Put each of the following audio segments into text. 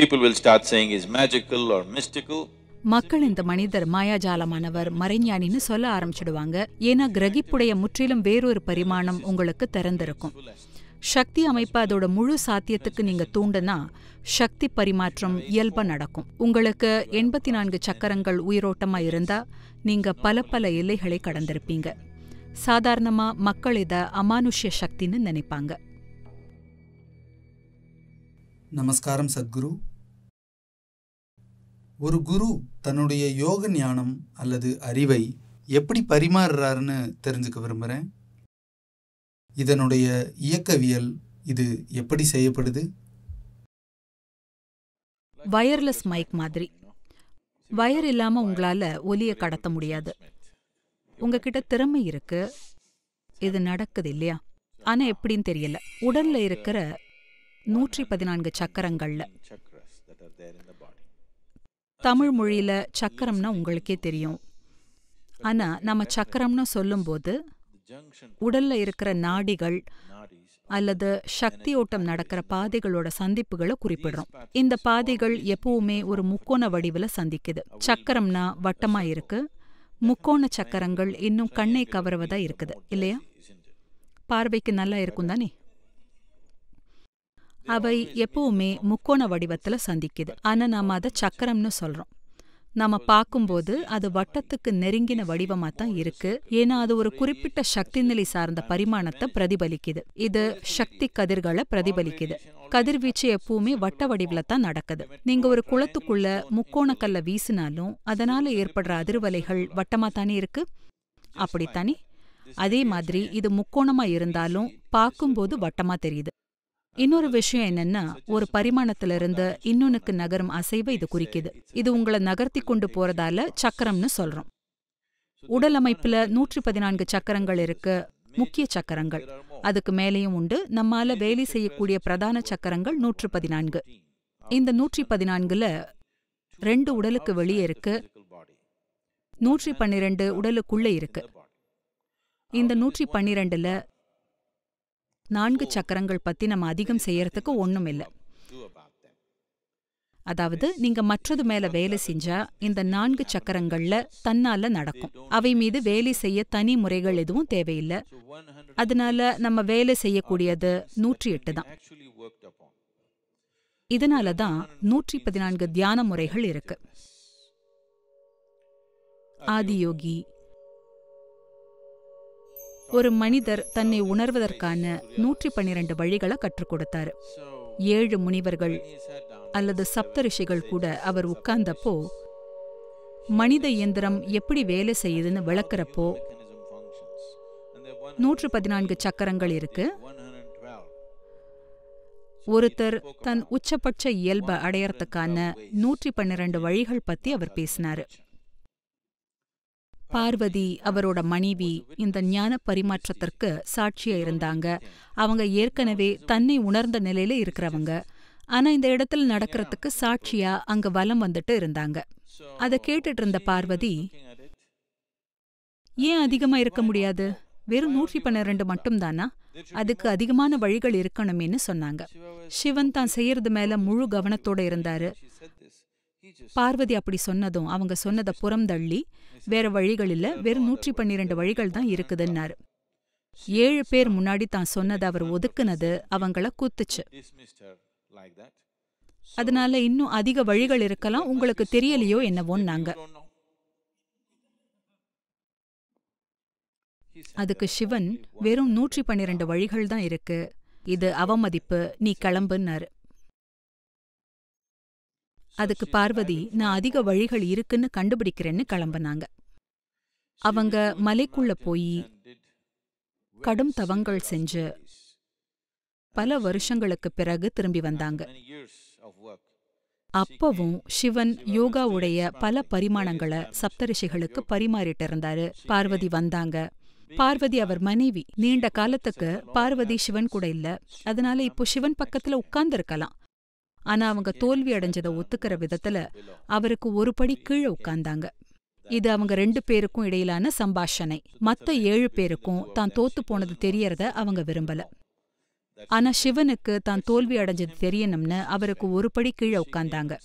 people will start saying is magical or mystical மக்கள் இந்த மனிதர் மாயாஜாலமானவர் மறைஞானின்னு சொல்ல ஆரம்பிச்சிடுவாங்க ஏன்னா கிரகிப்புடைய முற்றிலும் வேறொரு பரிமாணம் உங்களுக்கு திறந்திருக்கும் சக்தி அமைப்பு அதோட முழு சாத்தியத்துக்கு நீங்க தூண்டுனா சக்தி பரிமாற்றம் இயல்பா நடக்கும் உங்களுக்கு எண்பத்தி நான்கு சக்கரங்கள் உயிரோட்டமா இருந்தா நீங்க பல பல எல்லைகளை கடந்திருப்பீங்க சாதாரணமா மக்கள் இதை அமானுஷ்ய சக்தின்னு நினைப்பாங்க நமஸ்காரம் சத்குரு ஒரு குரு தன்னுடைய யோக ஞானம் அல்லது அறிவை எப்படி பரிமாறுறாருன்னு தெரிஞ்சுக்க விரும்புகிறேன் இதனுடைய இயக்கவியல் இது எப்படி செய்யப்படுது வயர்லெஸ் மைக் மாதிரி வயர் இல்லாமல் உங்களால் ஒலியை கடத்த முடியாது உங்ககிட்ட திறமை இருக்கு இது நடக்குது இல்லையா ஆனால் எப்படின்னு தெரியல உடலில் இருக்கிற நூற்றி பதினான்கு சக்கரங்களில் தமிழ் மொழியில் சக்கரம்னா உங்களுக்கே தெரியும் ஆனால் நம்ம சக்கரம்னு சொல்லும்போது உடலில் இருக்கிற நாடிகள் அல்லது சக்தி ஓட்டம் நடக்கிற பாதைகளோட சந்திப்புகளை குறிப்பிடுறோம் இந்த பாதைகள் எப்பவுமே ஒரு முக்கோண வடிவில் சந்திக்குது சக்கரம்னா வட்டமாக இருக்கு முக்கோண சக்கரங்கள் இன்னும் கண்ணை கவருவதா இருக்குது இல்லையா பார்வைக்கு நல்லா இருக்கும் தானே அவை எப்பவுமே முக்கோண வடிவத்துல சந்திக்குது ஆனா நாம அதை சக்கரம்னு சொல்றோம் நாம பார்க்கும்போது அது வட்டத்துக்கு நெருங்கின வடிவமா தான் இருக்கு ஏன்னா அது ஒரு குறிப்பிட்ட சக்தி நிலை சார்ந்த பரிமாணத்தை பிரதிபலிக்குது இது சக்தி கதிர்களை பிரதிபலிக்குது கதிர்வீச்சு எப்பவுமே வட்ட வடிவில் தான் நடக்குது நீங்க ஒரு குளத்துக்குள்ள முக்கோணக்கல்ல வீசினாலும் அதனால ஏற்படுற அதிர்வலைகள் வட்டமா தானே இருக்கு அப்படித்தானே அதே மாதிரி இது முக்கோணமா இருந்தாலும் பார்க்கும்போது வட்டமா தெரியுது இன்னொரு விஷயம் என்னன்னா ஒரு பரிமாணத்துல இருந்து இன்னொன்னுக்கு நகரும் அசைவை இது குறிக்குது இது உங்களை நகர்த்தி கொண்டு போறதால சக்கரம்னு சொல்றோம் உடல் அமைப்புல நூற்றி பதினான்கு சக்கரங்கள் இருக்கு முக்கிய சக்கரங்கள் அதுக்கு மேலேயும் உண்டு நம்மால வேலை செய்யக்கூடிய பிரதான சக்கரங்கள் நூற்று பதினான்கு இந்த நூற்றி பதினான்குல ரெண்டு உடலுக்கு வெளியே இருக்கு நூற்றி பன்னிரெண்டு உடலுக்குள்ளே இருக்கு இந்த நூற்றி பன்னிரெண்டுல நான்கு சக்கரங்கள் பத்தி நம்ம அதிகம் செய்யறதுக்கு ஒண்ணும் இல்லை அதாவது நீங்க மற்றது மேல வேலை செஞ்சா இந்த நான்கு சக்கரங்கள்ல தன்னால நடக்கும் அவை மீது வேலை செய்ய தனி முறைகள் எதுவும் தேவையில்லை அதனால நம்ம வேலை செய்யக்கூடியது நூற்றி எட்டு தான் இதனால தான் நூற்றி பதினான்கு தியான முறைகள் இருக்கு ஆதியோகி ஒரு மனிதர் தன்னை உணர்வதற்கான நூற்றி பன்னிரண்டு வழிகளை கற்றுக் கொடுத்தார் ஏழு முனிவர்கள் அல்லது சப்தரிஷிகள் கூட அவர் உட்கார்ந்தப்போ மனித இயந்திரம் எப்படி வேலை செய்யுதுன்னு விளக்குறப்போ நூற்று பதினான்கு சக்கரங்கள் இருக்கு ஒருத்தர் தன் உச்சபட்ச இயல்பை அடையறதுக்கான நூற்றி பன்னிரண்டு வழிகள் பத்தி அவர் பேசினாரு பார்வதி அவரோட மனைவி இந்த ஞான பரிமாற்றத்திற்கு சாட்சியா இருந்தாங்க அவங்க ஏற்கனவே தன்னை உணர்ந்த நிலையில இருக்கிறவங்க ஆனா இந்த இடத்துல நடக்கிறதுக்கு சாட்சியா அங்க வலம் வந்துட்டு இருந்தாங்க அதை கேட்டுட்டு இருந்த பார்வதி ஏன் அதிகமா இருக்க முடியாது வெறும் நூற்றி பன்னிரெண்டு மட்டும்தானா அதுக்கு அதிகமான வழிகள் இருக்கணுமேனு சொன்னாங்க சிவன் தான் செய்யறது மேல முழு கவனத்தோட இருந்தாரு பார்வதி அப்படி சொன்னதும் அவங்க சொன்னதை புறம்தள்ளி வேற வழிகள் இல்ல வெறும் நூற்றி பன்னிரண்டு வழிகள் தான் இருக்குதுன்னாரு ஏழு பேர் முன்னாடி தான் சொன்னதை அவர் ஒதுக்குனது அவங்கள கூத்துச்சு அதனால இன்னும் அதிக வழிகள் இருக்கலாம் உங்களுக்கு தெரியலையோ என்னவோன்னாங்க அதுக்கு சிவன் வெறும் நூற்றி பன்னிரெண்டு வழிகள் தான் இருக்கு இது அவமதிப்பு நீ கிளம்புன்னாரு அதுக்கு பார்வதி நான் அதிக வழிகள் இருக்குன்னு கண்டுபிடிக்கிறேன்னு கிளம்பினாங்க அவங்க மலைக்குள்ள போய் கடும் தவங்கள் செஞ்சு பல வருஷங்களுக்கு பிறகு திரும்பி வந்தாங்க அப்பவும் சிவன் யோகாவுடைய பல பரிமாணங்களை சப்தரிஷிகளுக்கு பரிமாறிட்டு இருந்தாரு பார்வதி வந்தாங்க பார்வதி அவர் மனைவி நீண்ட காலத்துக்கு பார்வதி சிவன் கூட இல்ல அதனால இப்போ சிவன் பக்கத்துல உட்கார்ந்து இருக்கலாம் ஆனா அவங்க தோல்வி அடைஞ்சதை ஒத்துக்கிற விதத்துல அவருக்கு ஒரு படி கீழே உட்கார்ந்தாங்க இது அவங்க ரெண்டு பேருக்கும் இடையிலான சம்பாஷணை மத்த ஏழு பேருக்கும் தான் தோத்து போனது தெரியறத அவங்க விரும்பல ஆனா சிவனுக்கு தான் தோல்வி அடைஞ்சது தெரியணும்னு அவருக்கு ஒரு படி கீழே உட்கார்ந்தாங்க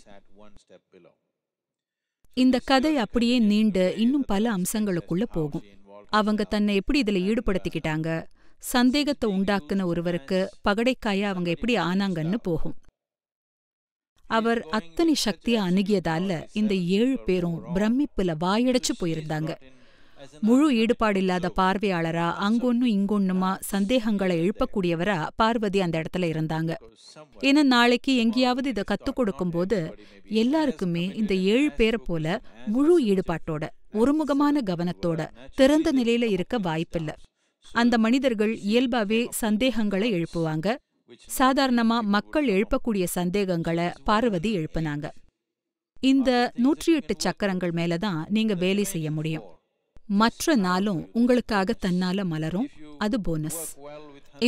இந்த கதை அப்படியே நீண்டு இன்னும் பல அம்சங்களுக்குள்ள போகும் அவங்க தன்னை எப்படி இதுல ஈடுபடுத்திக்கிட்டாங்க சந்தேகத்தை உண்டாக்குன ஒருவருக்கு பகடைக்காயா அவங்க எப்படி ஆனாங்கன்னு போகும் அவர் அத்தனை சக்தியா அணுகியதால இந்த ஏழு பேரும் பிரமிப்புல வாயடைச்சு போயிருந்தாங்க முழு ஈடுபாடு இல்லாத பார்வையாளரா அங்கொன்னும் இங்கொன்னுமா சந்தேகங்களை எழுப்பக்கூடியவரா பார்வதி அந்த இடத்துல இருந்தாங்க ஏன்னா நாளைக்கு எங்கேயாவது இதை கத்துக் கொடுக்கும் போது எல்லாருக்குமே இந்த ஏழு பேரை போல முழு ஈடுபாட்டோட ஒருமுகமான கவனத்தோட திறந்த நிலையில இருக்க வாய்ப்பில்லை அந்த மனிதர்கள் இயல்பாவே சந்தேகங்களை எழுப்புவாங்க சாதாரணமா மக்கள் எழுப்பக்கூடிய சந்தேகங்களை பார்வதி எழுப்புனாங்க இந்த நூற்றி எட்டு சக்கரங்கள் மேல தான் நீங்க வேலை செய்ய முடியும் மற்ற நாளும் உங்களுக்காக தன்னால மலரும் அது போனஸ்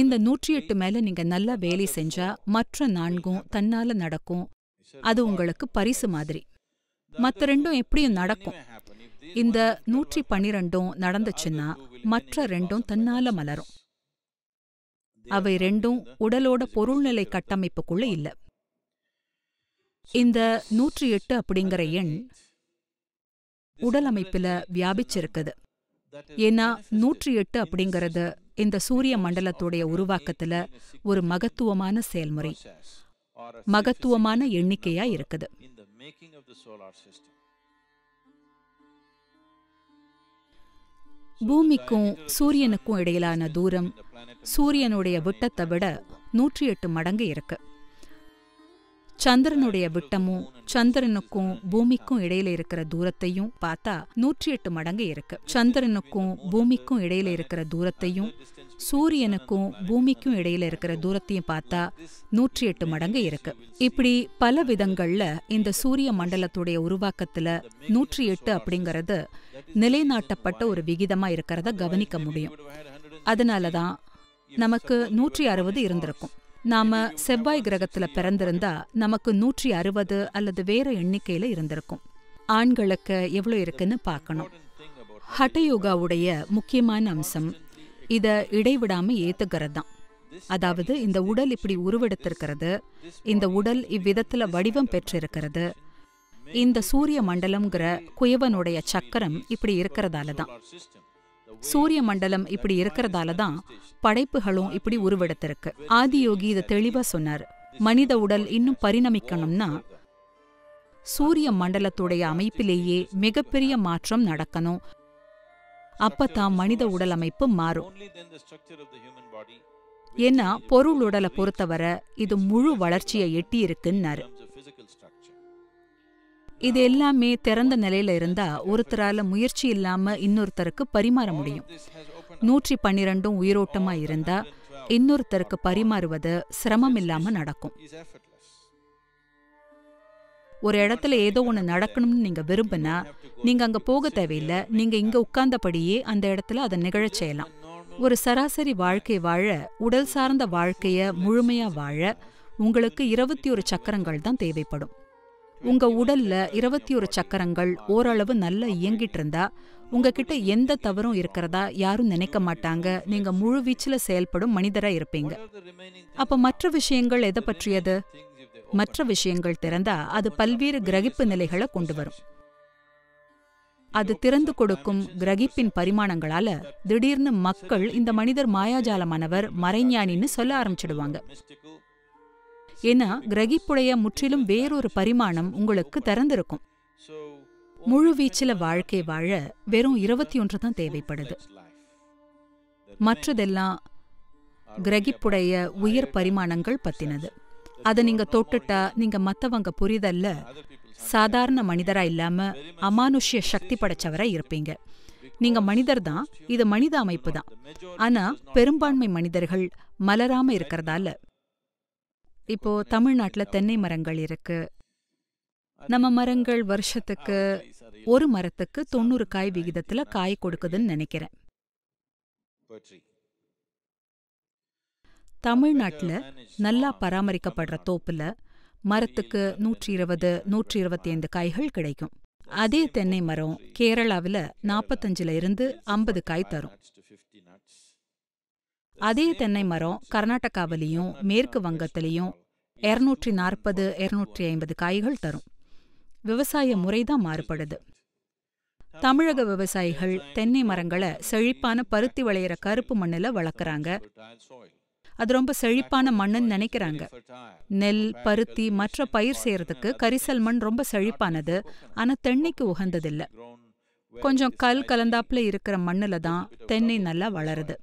இந்த நூற்றி எட்டு மேல நீங்க நல்லா வேலை செஞ்சா மற்ற நான்கும் தன்னால நடக்கும் அது உங்களுக்கு பரிசு மாதிரி மற்ற ரெண்டும் எப்படியும் நடக்கும் இந்த நூற்றி பன்னிரெண்டும் நடந்துச்சுன்னா மற்ற ரெண்டும் தன்னால மலரும் அவை ரெண்டும் உடலோட பொருள்நிலை கட்டமைப்புக்குள்ள இல்லை இந்த நூற்றி எட்டு அப்படிங்கிற எண் உடல் அமைப்பில் வியாபிச்சிருக்குது ஏன்னா நூற்றி எட்டு அப்படிங்கிறது இந்த சூரிய மண்டலத்துடைய உருவாக்கத்துல ஒரு மகத்துவமான செயல்முறை மகத்துவமான எண்ணிக்கையா இருக்குது பூமிக்கும் சூரியனுக்கும் இடையிலான தூரம் சூரியனுடைய விட்டத்தை விட நூற்றி எட்டு மடங்கு இருக்குது சந்திரனுடைய விட்டமும் சந்திரனுக்கும் பூமிக்கும் இடையில இருக்கிற தூரத்தையும் பார்த்தா நூற்றி எட்டு மடங்கு இருக்கு சந்திரனுக்கும் பூமிக்கும் இடையில இருக்கிற தூரத்தையும் சூரியனுக்கும் பூமிக்கும் இடையில இருக்கிற தூரத்தையும் பார்த்தா நூற்றி எட்டு மடங்கு இருக்கு இப்படி பல விதங்கள்ல இந்த சூரிய மண்டலத்துடைய உருவாக்கத்துல நூற்றி எட்டு அப்படிங்கிறது நிலைநாட்டப்பட்ட ஒரு விகிதமா இருக்கிறத கவனிக்க முடியும் அதனால தான் நமக்கு நூற்றி அறுபது இருந்திருக்கும் நாம செவ்வாய் கிரகத்துல பிறந்திருந்தா நமக்கு நூற்றி அறுபது அல்லது வேற எண்ணிக்கையில இருந்திருக்கும் ஆண்களுக்கு எவ்வளோ இருக்குன்னு பார்க்கணும் ஹட்டயோகாவுடைய முக்கியமான அம்சம் இதை இடைவிடாம ஏத்துக்கிறது தான் அதாவது இந்த உடல் இப்படி உருவெடுத்திருக்கிறது இந்த உடல் இவ்விதத்துல வடிவம் பெற்றிருக்கிறது இந்த சூரிய மண்டலம்ங்கிற குயவனுடைய சக்கரம் இப்படி இருக்கிறதால தான் சூரிய மண்டலம் இப்படி இருக்கிறதால தான் படைப்புகளும் இப்படி உருவெடுத்திருக்கு ஆதியோகி இதை தெளிவா சொன்னார் மனித உடல் இன்னும் பரிணமிக்கணும்னா சூரிய மண்டலத்துடைய அமைப்பிலேயே மிகப்பெரிய மாற்றம் நடக்கணும் அப்பத்தான் மனித உடல் அமைப்பு மாறும் ஏன்னா பொருள் உடலை பொறுத்தவரை இது முழு வளர்ச்சியை எட்டி இருக்குன்னாரு இது எல்லாமே திறந்த நிலையில இருந்தா ஒருத்தரால முயற்சி இல்லாம இன்னொருத்தருக்கு பரிமாற முடியும் நூற்றி பன்னிரெண்டும் உயிரோட்டமா இருந்தா இன்னொருத்தருக்கு பரிமாறுவது சிரமம் இல்லாம நடக்கும் ஒரு இடத்துல ஏதோ ஒன்று நடக்கணும்னு நீங்க விரும்பினா நீங்க அங்க போக தேவையில்லை நீங்க இங்க உட்கார்ந்தபடியே அந்த இடத்துல அதை நிகழச் செய்யலாம் ஒரு சராசரி வாழ்க்கை வாழ உடல் சார்ந்த வாழ்க்கைய முழுமையா வாழ உங்களுக்கு இருபத்தி ஒரு சக்கரங்கள் தான் தேவைப்படும் உங்க உடல்ல இருபத்தி ஒரு சக்கரங்கள் ஓரளவு நல்லா இயங்கிட்டு இருந்தா உங்ககிட்ட எந்த தவறும் இருக்கிறதா யாரும் நினைக்க மாட்டாங்க நீங்க முழு வீச்சில் செயல்படும் மனிதரா இருப்பீங்க அப்ப மற்ற விஷயங்கள் எதை பற்றியது மற்ற விஷயங்கள் திறந்தா அது பல்வேறு கிரகிப்பு நிலைகளை கொண்டு வரும் அது திறந்து கொடுக்கும் கிரகிப்பின் பரிமாணங்களால திடீர்னு மக்கள் இந்த மனிதர் மாயாஜாலமானவர் மறைஞானின்னு சொல்ல ஆரம்பிச்சிடுவாங்க ஏன்னா கிரகிப்புடைய முற்றிலும் வேறொரு பரிமாணம் உங்களுக்கு திறந்திருக்கும் முழு வீச்சில வாழ்க்கை வாழ வெறும் இருபத்தி ஒன்று தான் தேவைப்படுது மற்றதெல்லாம் கிரகிப்புடைய உயர் பரிமாணங்கள் பத்தினது அதை நீங்க தொட்டுட்டா நீங்க மத்தவங்க புரிதல்ல சாதாரண மனிதரா இல்லாம அமானுஷ்ய சக்தி படைச்சவரா இருப்பீங்க நீங்க மனிதர் தான் இது மனித அமைப்பு தான் ஆனா பெரும்பான்மை மனிதர்கள் மலராம இருக்கிறதால இப்போ தமிழ்நாட்டுல தென்னை மரங்கள் இருக்கு நம்ம மரங்கள் வருஷத்துக்கு ஒரு மரத்துக்கு தொண்ணூறு காய் விகிதத்துல காய் கொடுக்குதுன்னு நினைக்கிறேன் தமிழ்நாட்டில் நல்லா பராமரிக்கப்படுற தோப்புல மரத்துக்கு நூற்றி இருபது நூற்றி இருபத்தி ஐந்து காய்கள் கிடைக்கும் அதே தென்னை மரம் கேரளாவில் நாற்பத்தஞ்சுல இருந்து ஐம்பது காய் தரும் அதே தென்னை மரம் கர்நாடகாவிலையும் மேற்கு வங்கத்திலையும் இரநூற்றி நாற்பது இரநூற்றி ஐம்பது காய்கள் தரும் விவசாய முறைதான் மாறுபடுது தமிழக விவசாயிகள் தென்னை மரங்களை செழிப்பான பருத்தி விளையிற கருப்பு மண்ணில் வளர்க்குறாங்க அது ரொம்ப செழிப்பான மண்ணுன்னு நினைக்கிறாங்க நெல் பருத்தி மற்ற பயிர் செய்யறதுக்கு கரிசல் மண் ரொம்ப செழிப்பானது ஆனால் தென்னைக்கு உகந்ததில்லை கொஞ்சம் கல் கலந்தாப்புல இருக்கிற மண்ணில் தான் தென்னை நல்லா வளருது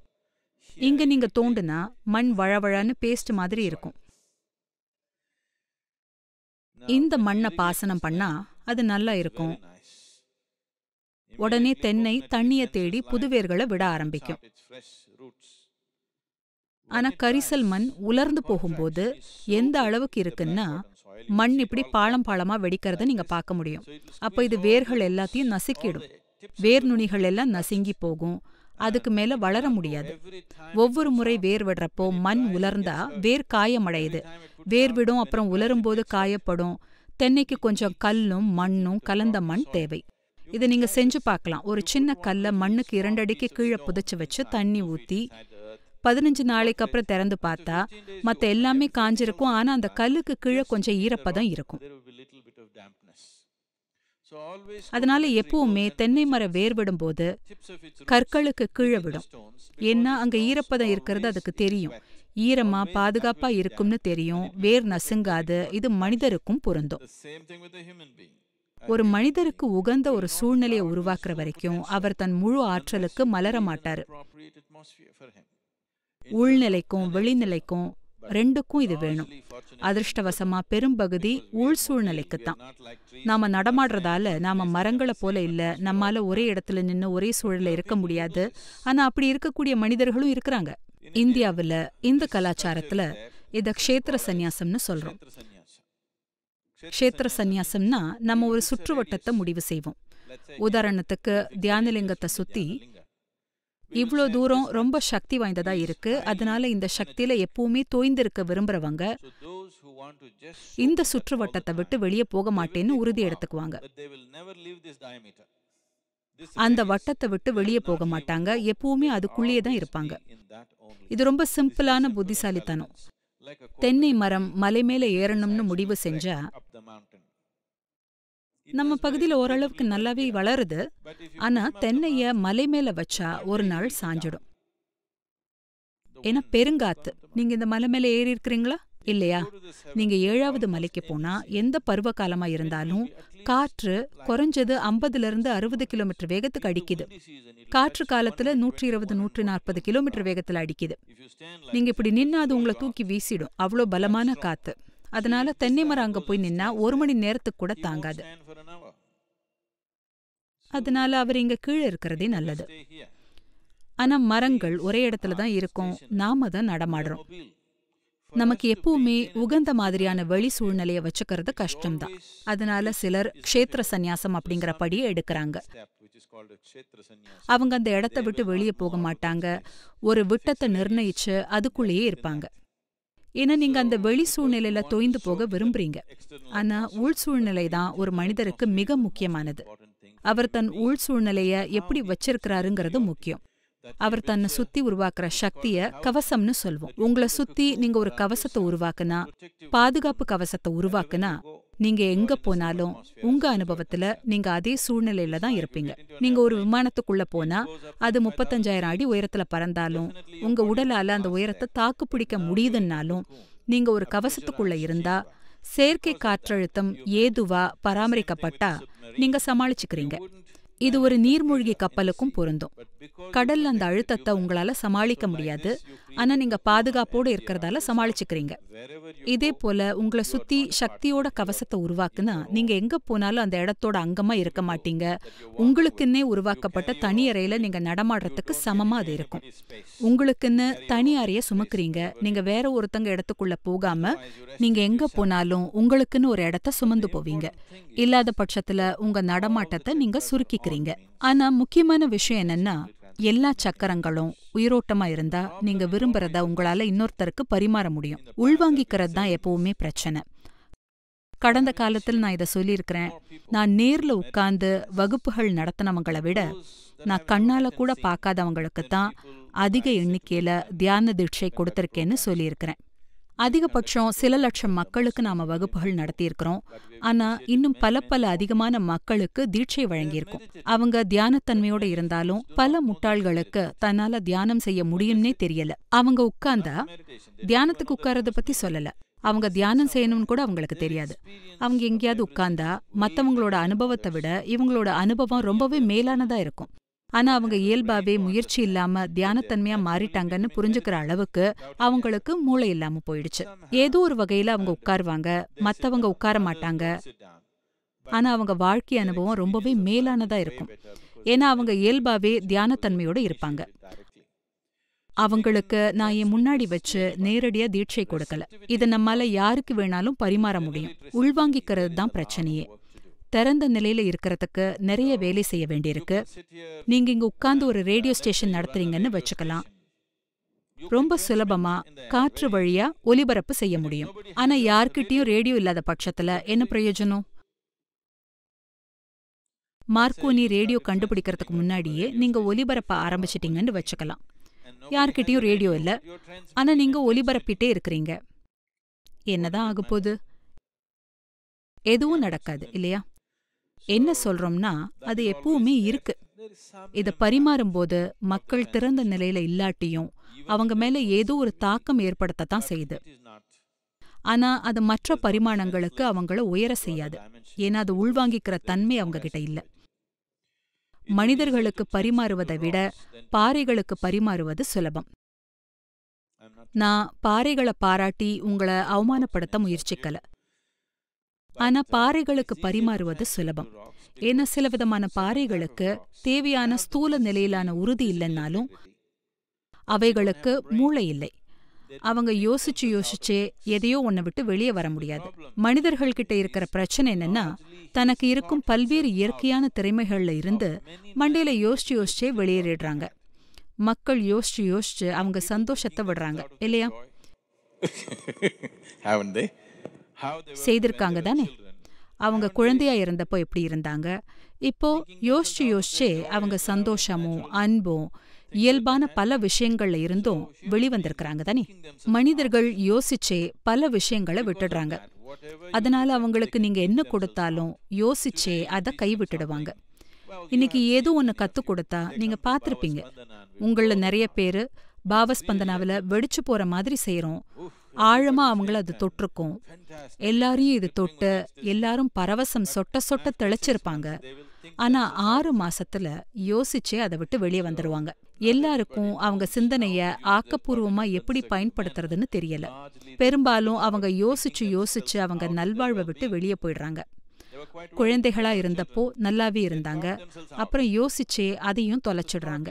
இங்க நீங்க தோண்டுனா மண் வழவழன்னு பேஸ்ட் மாதிரி இருக்கும் இந்த மண்ணை பாசனம் பண்ணா அது நல்லா இருக்கும் உடனே தென்னை தண்ணியை தேடி புதுவேர்களை விட ஆரம்பிக்கும் ஆனா கரிசல் மண் உலர்ந்து போகும்போது எந்த அளவுக்கு இருக்குன்னா மண் இப்படி பாலம் பாலமா வெடிக்கிறத நீங்க பார்க்க முடியும் அப்ப இது வேர்கள் எல்லாத்தையும் நசுக்கிடும் வேர் நுனிகள் எல்லாம் நசுங்கி போகும் அதுக்கு மேல வளர முடியாது ஒவ்வொரு முறை வேர் விடுறப்போ மண் உலர்ந்தா வேர் காயமடையுது வேர் விடும் அப்புறம் உலரும் போது காயப்படும் தென்னைக்கு கொஞ்சம் கல்லும் மண்ணும் கலந்த மண் தேவை இதை நீங்க செஞ்சு பார்க்கலாம் ஒரு சின்ன கல்லை மண்ணுக்கு இரண்டடிக்கு கீழே புதைச்சு வச்சு தண்ணி ஊத்தி பதினஞ்சு நாளைக்கு அப்புறம் திறந்து பார்த்தா மற்ற எல்லாமே காஞ்சிருக்கும் ஆனா அந்த கல்லுக்கு கீழே கொஞ்சம் ஈரப்பதம் இருக்கும் அதனால எப்பவுமே தென்னை மரம் வேர்விடும் போது கற்களுக்கு கீழே விடும் ஏன்னா அங்க ஈரப்பதம் இருக்கிறது அதுக்கு தெரியும் ஈரமா பாதுகாப்பா இருக்கும்னு தெரியும் வேர் நசுங்காது இது மனிதருக்கும் பொருந்தும் ஒரு மனிதருக்கு உகந்த ஒரு சூழ்நிலையை உருவாக்குற வரைக்கும் அவர் தன் முழு ஆற்றலுக்கு மலர மாட்டார் உள்நிலைக்கும் வெளிநிலைக்கும் ரெண்டுக்கும் இது வேணும் அதிர்ஷ்டவசமா பெரும்பகுதி உள் சூழ்நிலைக்கு தான் நாம நடமாடுறதால நாம மரங்களை போல இல்ல நம்மால ஒரே இடத்துல நின்று ஒரே சூழல இருக்க முடியாது ஆனா அப்படி இருக்கக்கூடிய மனிதர்களும் இருக்கிறாங்க இந்தியாவில் இந்த கலாச்சாரத்துல இத க்ஷேத்திர சந்யாசம்னு சொல்றோம் கஷேத்திர சந்நியாசம்னா நம்ம ஒரு சுற்றுவட்டத்தை முடிவு செய்வோம் உதாரணத்துக்கு தியானலிங்கத்தை சுத்தி இவ்வளோ தூரம் ரொம்ப சக்தி வாய்ந்ததா இருக்கு அதனால இந்த சக்தியில எப்பவுமே தோய்ந்திருக்க விரும்புறவங்க இந்த சுற்றுவட்டத்தை விட்டு வெளியே போக மாட்டேன்னு உறுதி எடுத்துக்குவாங்க அந்த வட்டத்தை விட்டு வெளியே போக மாட்டாங்க எப்பவுமே அதுக்குள்ளேயே தான் இருப்பாங்க இது ரொம்ப சிம்பிளான புத்திசாலித்தனம் தென்னை மரம் மலை மேலே ஏறணும்னு முடிவு செஞ்சா நம்ம பகுதியில் ஓரளவுக்கு நல்லாவே வளருது ஆனால் தென்னையை மலை மேலே வச்சா ஒரு நாள் சாஞ்சிடும் ஏன்னா பெருங்காத்து நீங்கள் இந்த மலை மேலே ஏறி இருக்கிறீங்களா இல்லையா நீங்கள் ஏழாவது மலைக்கு போனால் எந்த பருவ காலமாக இருந்தாலும் காற்று குறைஞ்சது ஐம்பதுலேருந்து அறுபது கிலோமீட்டர் வேகத்துக்கு அடிக்குது காற்று காலத்தில் நூற்றி இருபது நூற்றி நாற்பது கிலோமீட்டர் வேகத்தில் அடிக்குது நீங்கள் இப்படி நின்னா அது உங்களை தூக்கி வீசிடும் அவ்வளோ பலமான காற்று அதனால தென்னை மரம் அங்க போய் நின்னா ஒரு மணி நேரத்துக்கு கூட தாங்காது அதனால அவர் இங்க கீழே இருக்கிறதே நல்லது ஆனா மரங்கள் ஒரே இடத்துல தான் இருக்கும் நாம தான் நடமாடுறோம் நமக்கு எப்பவுமே உகந்த மாதிரியான வெளி சூழ்நிலையை வச்சுக்கிறது கஷ்டம்தான் அதனால சிலர் க்ஷேத்திர சந்நியாசம் அப்படிங்கிற படியை எடுக்கிறாங்க அவங்க அந்த இடத்த விட்டு வெளியே போக மாட்டாங்க ஒரு விட்டத்தை நிர்ணயிச்சு அதுக்குள்ளேயே இருப்பாங்க ஏன்னா நீங்க அந்த வெளி சூழ்நிலையில தொய்ந்து போக விரும்புறீங்க ஆனா உள் சூழ்நிலை தான் ஒரு மனிதருக்கு மிக முக்கியமானது அவர் தன் உள் சூழ்நிலைய எப்படி வச்சிருக்கிறாருங்கிறது முக்கியம் அவர் தன்னை சுத்தி உருவாக்குற சக்திய கவசம்னு சொல்வோம் உங்களை சுத்தி நீங்க ஒரு கவசத்தை உருவாக்குனா பாதுகாப்பு கவசத்தை உருவாக்குனா நீங்க எங்க போனாலும் உங்க அனுபவத்துல நீங்க அதே சூழ்நிலையில தான் இருப்பீங்க நீங்க ஒரு விமானத்துக்குள்ள போனா அது முப்பத்தஞ்சாயிரம் அடி உயரத்துல பறந்தாலும் உங்க உடலால அந்த உயரத்தை தாக்கு பிடிக்க முடியுதுன்னாலும் நீங்க ஒரு கவசத்துக்குள்ள இருந்தா செயற்கை காற்றழுத்தம் ஏதுவா பராமரிக்கப்பட்டா நீங்க சமாளிச்சுக்கிறீங்க இது ஒரு நீர்மூழ்கி கப்பலுக்கும் பொருந்தும் கடல்ல அந்த அழுத்தத்தை உங்களால சமாளிக்க முடியாது ஆனா நீங்க பாதுகாப்போடு இருக்கிறதால சமாளிச்சுக்கிறீங்க இதே போல உங்களை சுத்தி சக்தியோட கவசத்தை உருவாக்குனா நீங்க எங்க போனாலும் அந்த இடத்தோட அங்கமா இருக்க மாட்டீங்க உங்களுக்குன்னே உருவாக்கப்பட்ட தனி அறையில நீங்க நடமாடுறதுக்கு சமமா அது இருக்கும் உங்களுக்குன்னு தனி அறைய சுமக்குறீங்க நீங்க வேற ஒருத்தங்க இடத்துக்குள்ள போகாம நீங்க எங்க போனாலும் உங்களுக்குன்னு ஒரு இடத்த சுமந்து போவீங்க இல்லாத பட்சத்துல உங்க நடமாட்டத்தை நீங்க சுருக்கிக்கிறீங்க நினைக்கிறீங்க ஆனா முக்கியமான விஷயம் என்னன்னா எல்லா சக்கரங்களும் உயிரோட்டமா இருந்தா நீங்க விரும்புறத உங்களால இன்னொருத்தருக்கு பரிமாற முடியும் உள்வாங்கிக்கிறது தான் எப்பவுமே பிரச்சனை கடந்த காலத்தில் நான் இதை சொல்லியிருக்கிறேன் நான் நேர்ல உட்கார்ந்து வகுப்புகள் நடத்தினவங்களை விட நான் கண்ணால கூட பார்க்காதவங்களுக்கு தான் அதிக எண்ணிக்கையில தியான தீட்சை கொடுத்திருக்கேன்னு சொல்லியிருக்கிறேன் அதிகபட்சம் சில லட்சம் மக்களுக்கு நாம வகுப்புகள் நடத்தியிருக்கிறோம் ஆனா இன்னும் பல பல அதிகமான மக்களுக்கு தீட்சை வழங்கியிருக்கோம் அவங்க தியானத்தன்மையோட இருந்தாலும் பல முட்டாள்களுக்கு தன்னால தியானம் செய்ய முடியும்னே தெரியல அவங்க உட்கார்ந்தா தியானத்துக்கு உட்கார்றத பத்தி சொல்லல அவங்க தியானம் செய்யணும்னு கூட அவங்களுக்கு தெரியாது அவங்க எங்கேயாவது உட்கார்ந்தா மத்தவங்களோட அனுபவத்தை விட இவங்களோட அனுபவம் ரொம்பவே மேலானதா இருக்கும் ஆனா அவங்க இயல்பாவே முயற்சி இல்லாம தியானத்தன்மையா மாறிட்டாங்கன்னு புரிஞ்சுக்கிற அளவுக்கு அவங்களுக்கு மூளை இல்லாம போயிடுச்சு ஏதோ ஒரு வகையில அவங்க உட்காருவாங்க மத்தவங்க உட்கார மாட்டாங்க ஆனா அவங்க வாழ்க்கை அனுபவம் ரொம்பவே மேலானதா இருக்கும் ஏன்னா அவங்க இயல்பாவே தியானத்தன்மையோட இருப்பாங்க அவங்களுக்கு நான் என் முன்னாடி வச்சு நேரடியா தீட்சை கொடுக்கல இதை நம்மால யாருக்கு வேணாலும் பரிமாற முடியும் உள்வாங்கிக்கிறது தான் பிரச்சனையே திறந்த நிலையில இருக்கிறதுக்கு நிறைய வேலை செய்ய வேண்டியிருக்கு நீங்க இங்க உட்கார்ந்து ஒரு ரேடியோ ஸ்டேஷன் நடத்துறீங்கன்னு வச்சுக்கலாம் ரொம்ப சுலபமா காற்று வழியா ஒலிபரப்பு செய்ய முடியும் ஆனா யார்கிட்டயும் ரேடியோ இல்லாத பட்சத்துல என்ன பிரயோஜனம் மார்க்கோனி ரேடியோ கண்டுபிடிக்கிறதுக்கு முன்னாடியே நீங்க ஒலிபரப்ப ஆரம்பிச்சிட்டீங்கன்னு வச்சுக்கலாம் யார்கிட்டயும் ரேடியோ இல்ல ஆனா நீங்க ஒலிபரப்பிட்டே இருக்கிறீங்க என்னதான் ஆகப்போகுது போகுது எதுவும் நடக்காது இல்லையா என்ன சொல்றோம்னா அது எப்பவுமே இருக்கு இதை பரிமாறும்போது மக்கள் திறந்த நிலையில இல்லாட்டியும் அவங்க மேல ஏதோ ஒரு தாக்கம் ஏற்படுத்தத்தான் செய்யுது ஆனா அது மற்ற பரிமாணங்களுக்கு அவங்கள உயர செய்யாது ஏன்னா அது உள்வாங்கிக்கிற தன்மை அவங்க கிட்ட இல்ல மனிதர்களுக்கு பரிமாறுவதை விட பாறைகளுக்கு பரிமாறுவது சுலபம் நான் பாறைகளை பாராட்டி உங்களை அவமானப்படுத்த முயற்சிக்கல ஆனா பாறைகளுக்கு பரிமாறுவது சுலபம் ஏன்னா சில விதமான பாறைகளுக்கு தேவையான ஸ்தூல நிலையிலான உறுதி இல்லைன்னாலும் அவைகளுக்கு மூளை இல்லை அவங்க யோசிச்சு யோசிச்சே எதையோ ஒன்றை விட்டு வெளியே வர முடியாது மனிதர்கள் கிட்ட இருக்கிற பிரச்சனை என்னன்னா தனக்கு இருக்கும் பல்வேறு இயற்கையான திறமைகள்ல இருந்து மண்டையில யோசிச்சு யோசிச்சே வெளியேறிடுறாங்க மக்கள் யோசிச்சு யோசிச்சு அவங்க சந்தோஷத்தை விடுறாங்க இல்லையா செய்திருக்காங்க தானே அவங்க குழந்தையா இருந்தப்போ எப்படி இருந்தாங்க இப்போ யோசிச்சு யோசிச்சே அவங்க சந்தோஷமும் அன்பும் இயல்பான பல விஷயங்கள்ல இருந்தும் வெளிவந்திருக்கிறாங்க தானே மனிதர்கள் யோசிச்சே பல விஷயங்களை விட்டுடுறாங்க அதனால அவங்களுக்கு நீங்க என்ன கொடுத்தாலும் யோசிச்சே அதை கைவிட்டுடுவாங்க இன்னைக்கு ஏதோ ஒன்று கத்து கொடுத்தா நீங்க பார்த்துருப்பீங்க உங்களில் நிறைய பேரு பாவஸ்பந்தனாவில் வெடிச்சு போற மாதிரி செய்யறோம் ஆழமாக அவங்கள அது தொட்டிருக்கும் எல்லாரையும் இது தொட்டு எல்லாரும் பரவசம் சொட்ட சொட்ட தெளிச்சிருப்பாங்க ஆனால் ஆறு மாசத்துல யோசிச்சே அதை விட்டு வெளியே வந்துடுவாங்க எல்லாருக்கும் அவங்க சிந்தனைய ஆக்கப்பூர்வமா எப்படி பயன்படுத்துறதுன்னு தெரியல பெரும்பாலும் அவங்க யோசிச்சு யோசிச்சு அவங்க நல்வாழ்வை விட்டு வெளியே போயிடுறாங்க குழந்தைகளா இருந்தப்போ நல்லாவே இருந்தாங்க அப்புறம் யோசிச்சே அதையும் தொலைச்சிடுறாங்க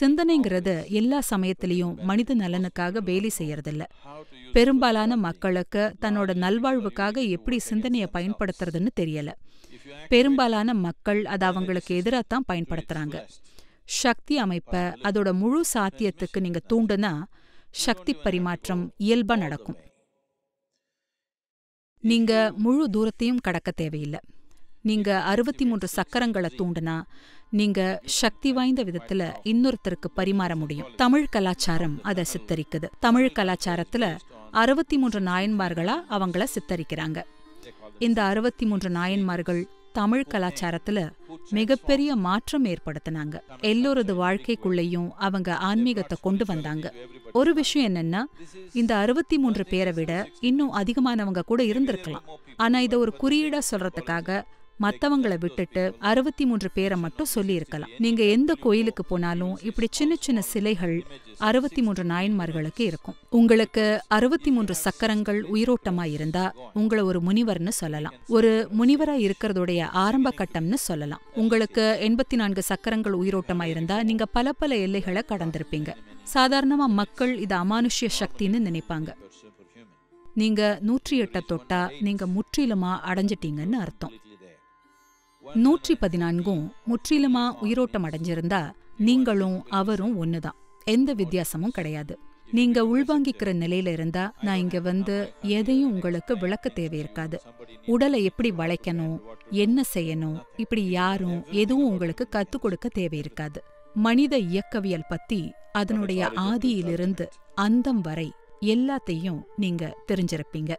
சிந்தனைங்கிறது எல்லா சமயத்திலையும் மனித நலனுக்காக வேலை செய்யறதில்ல பெரும்பாலான மக்களுக்கு தன்னோட நல்வாழ்வுக்காக எப்படி சிந்தனையை பயன்படுத்துறதுன்னு தெரியல பெரும்பாலான மக்கள் அதை அவங்களுக்கு எதிராக தான் பயன்படுத்துறாங்க சக்தி அமைப்பை அதோட முழு சாத்தியத்துக்கு நீங்க தூண்டுனா சக்தி பரிமாற்றம் இயல்பா நடக்கும் நீங்க முழு தூரத்தையும் கடக்க தேவையில்லை நீங்க அறுபத்தி மூன்று சக்கரங்களை தூண்டுனா நீங்க சக்தி வாய்ந்த விதத்துல இன்னொருத்தருக்கு பரிமாற முடியும் தமிழ் கலாச்சாரம் அதை சித்தரிக்குது தமிழ் கலாச்சாரத்துல அறுபத்தி மூன்று நாயன்மார்களா அவங்கள சித்தரிக்கிறாங்க இந்த அறுபத்தி மூன்று நாயன்மார்கள் தமிழ் கலாச்சாரத்துல மிகப்பெரிய மாற்றம் ஏற்படுத்தினாங்க எல்லோரது வாழ்க்கைக்குள்ளேயும் அவங்க ஆன்மீகத்தை கொண்டு வந்தாங்க ஒரு விஷயம் என்னன்னா இந்த அறுபத்தி மூன்று பேரை விட இன்னும் அதிகமானவங்க கூட இருந்திருக்கலாம் ஆனா இதை ஒரு குறியீடா சொல்றதுக்காக மத்தவங்களை விட்டுட்டு அறுபத்தி மூன்று பேரை மட்டும் சொல்லியிருக்கலாம் நீங்க எந்த கோயிலுக்கு போனாலும் இப்படி சின்ன சின்ன சிலைகள் அறுபத்தி மூன்று நாயன்மார்களுக்கு இருக்கும் உங்களுக்கு அறுபத்தி மூன்று சக்கரங்கள் உயிரோட்டமா இருந்தா உங்களை ஒரு முனிவர்னு சொல்லலாம் ஒரு முனிவரா இருக்கிறதுடைய ஆரம்ப கட்டம்னு சொல்லலாம் உங்களுக்கு எண்பத்தி நான்கு சக்கரங்கள் உயிரோட்டமா இருந்தா நீங்க பல பல எல்லைகளை கடந்திருப்பீங்க சாதாரணமா மக்கள் இது அமானுஷ்ய சக்தின்னு நினைப்பாங்க நீங்க நூற்றி எட்டை தொட்டா நீங்க முற்றிலுமா அடைஞ்சிட்டீங்கன்னு அர்த்தம் நூற்றி பதினான்கும் முற்றிலுமா உயிரோட்டம் அடைஞ்சிருந்தா நீங்களும் அவரும் ஒண்ணுதான் எந்த வித்தியாசமும் கிடையாது நீங்க உள்வாங்கிக்கிற நிலையில இருந்தா நான் இங்க வந்து எதையும் உங்களுக்கு விளக்க தேவை இருக்காது உடலை எப்படி வளைக்கணும் என்ன செய்யணும் இப்படி யாரும் எதுவும் உங்களுக்கு கத்துக் கொடுக்க தேவை இருக்காது மனித இயக்கவியல் பத்தி அதனுடைய ஆதியிலிருந்து அந்தம் வரை எல்லாத்தையும் நீங்க தெரிஞ்சிருப்பீங்க